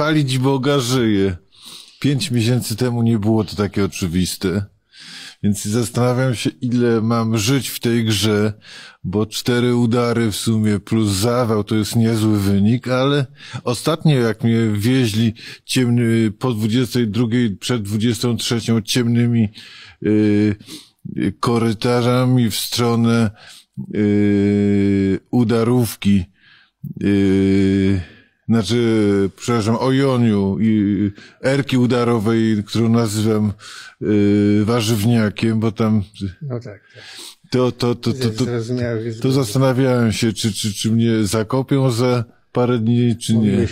Chwalić Boga żyje. Pięć miesięcy temu nie było to takie oczywiste. Więc zastanawiam się, ile mam żyć w tej grze, bo cztery udary w sumie plus zawał to jest niezły wynik, ale ostatnio jak mnie wieźli ciemny, po 22, przed 23 ciemnymi y, y, korytarzami w stronę y, udarówki, znaczy, przepraszam, o joniu i erki udarowej, którą nazywam yy, warzywniakiem, bo tam... No tak, tak. To, to, to, to, to, to, to zastanawiałem się, czy, czy, czy mnie zakopią za parę dni, czy nie.